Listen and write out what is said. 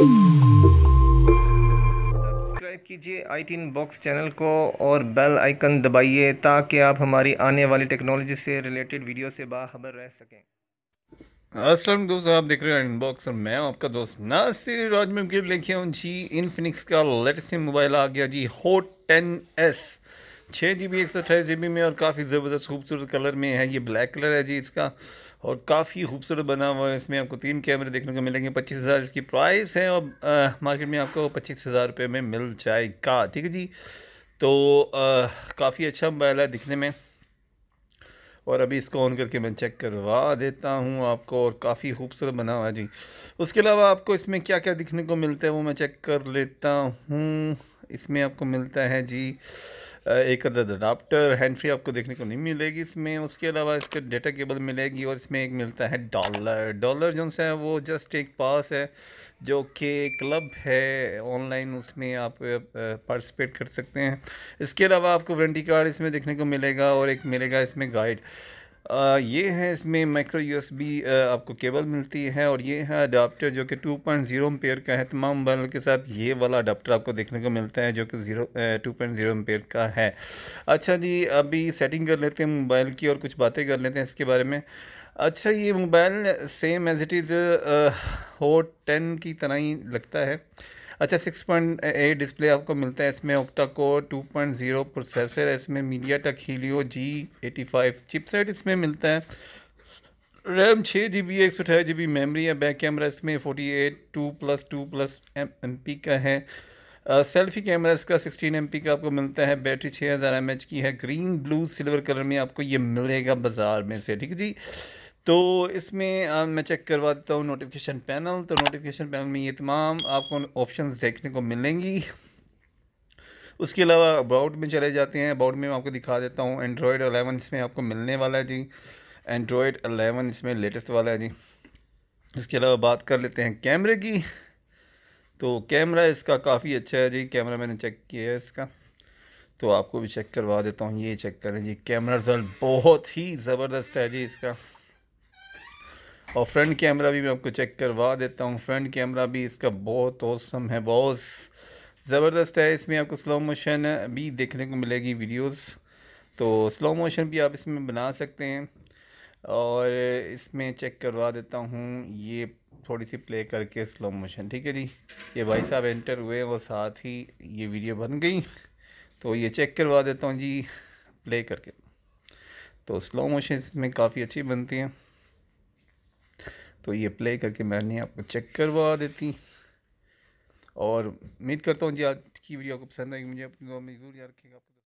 subscribe कीजिए आई tin box channel को और बेल आइकन दबाइए ताकि आप हमारी आने वाली टेक्नोलॉजी से रिलेटेड वीडियो से बाखबर रह सकें असलम दोस्तों आप देख रहे हैं इनबॉक्स और मैं आपका दोस्त नासिर आज मैं अपडेट लेके आऊँ जी इनफिनिक्स का लेटेस्ट मोबाइल आ गया जी हो टेन एस छः जी बी एक सौ अठाईस जी बी में और काफ़ी ज़बरदस्त खूबसूरत कलर में है ये ब्लैक कलर है जी इसका और काफ़ी खूबसूरत बना हुआ है इसमें आपको तीन कैमरे देखने को मिलेंगे पच्चीस हज़ार इसकी प्राइस है और आ, मार्केट में आपको पच्चीस हज़ार रुपये में मिल जाएगा ठीक है जी तो काफ़ी अच्छा मोबाइल है दिखने में और अभी इसको ऑन करके मैं चेक करवा देता हूँ आपको और काफ़ी खूबसूरत बना हुआ है जी उसके अलावा आपको इसमें क्या क्या दिखने को मिलता है वो मैं चेक कर लेता हूँ इसमें आपको मिलता है जी एक अदद अडाप्टर हैंड फ्री आपको देखने को नहीं मिलेगी इसमें उसके अलावा इसके डेटा केबल मिलेगी और इसमें एक मिलता है डॉलर डॉलर जो है वो जस्ट एक पास है जो कि क्लब है ऑनलाइन उसमें आप पार्टिसिपेट कर सकते हैं इसके अलावा आपको वारंटी कार्ड इसमें देखने को मिलेगा और एक मिलेगा इसमें गाइड ये है इसमें माइक्रो यूएसबी आपको केबल मिलती है और ये है अडाप्टर जो कि टू पॉइंट जीरो पेयर का है तमाम मोबाइल के साथ ये वाला अडाप्टर आपको देखने को मिलता है जो कि zero two point zero pair का है अच्छा जी अभी सेटिंग कर लेते हैं मोबाइल की और कुछ बातें कर लेते हैं इसके बारे में अच्छा ये mobile same as it is hot ten की तरह ही लगता है अच्छा 6.8 डिस्प्ले आपको मिलता है इसमें ओक्टा कोर 2.0 प्रोसेसर है इसमें MediaTek Helio G eighty five chipset इसमें मिलता है रैम छः जी बी एक सौ अठारह जी बी मेमरी है बैक कैमरा इसमें forty eight two plus two plus M P का है सेल्फी कैमरा इसका 16 एम का आपको मिलता है बैटरी 6000 हज़ार की है ग्रीन ब्लू सिल्वर कलर में आपको ये मिलेगा बाज़ार में से ठीक है जी तो इसमें मैं चेक करवा देता हूँ नोटिफिकेशन पैनल तो नोटिफिकेशन पैनल में ये तमाम आपको ऑप्शन देखने को मिलेंगी उसके अलावा अबाउट में चले जाते हैं अबाउट में मैं आपको दिखा देता हूँ एंड्रॉयड अलेवन इसमें आपको मिलने वाला है जी एंड्रॉयड अलेवन इसमें लेटेस्ट वाला है जी इसके अलावा बात कर लेते हैं कैमरे की तो कैमरा इसका काफ़ी अच्छा है जी कैमरा मैंने चेक किया है इसका तो आपको भी चेक करवा देता हूँ ये चेक करें जी कैमरा रिजल्ट बहुत ही ज़बरदस्त है जी इसका और फ्रंट कैमरा भी मैं आपको चेक करवा देता हूँ फ्रंट कैमरा भी इसका बहुत औसम है बहुत ज़बरदस्त है इसमें आपको स्लो मोशन भी देखने को मिलेगी वीडियोस तो स्लो मोशन भी आप इसमें बना सकते हैं और इसमें चेक करवा देता हूँ ये थोड़ी सी प्ले करके स्लो मोशन ठीक है जी ये भाई साहब एंटर हुए और साथ ही ये वीडियो बन गई तो ये चेक करवा देता हूँ जी प्ले करके तो स्लो मोशन इसमें काफ़ी अच्छी बनती हैं तो ये प्ले करके मैंने आपको चेक करवा देती और उम्मीद करता हूँ जी आज की वीडियो आपको पसंद आएगी मुझे अपनी दुआ में जरूर याद रखिएगा आपको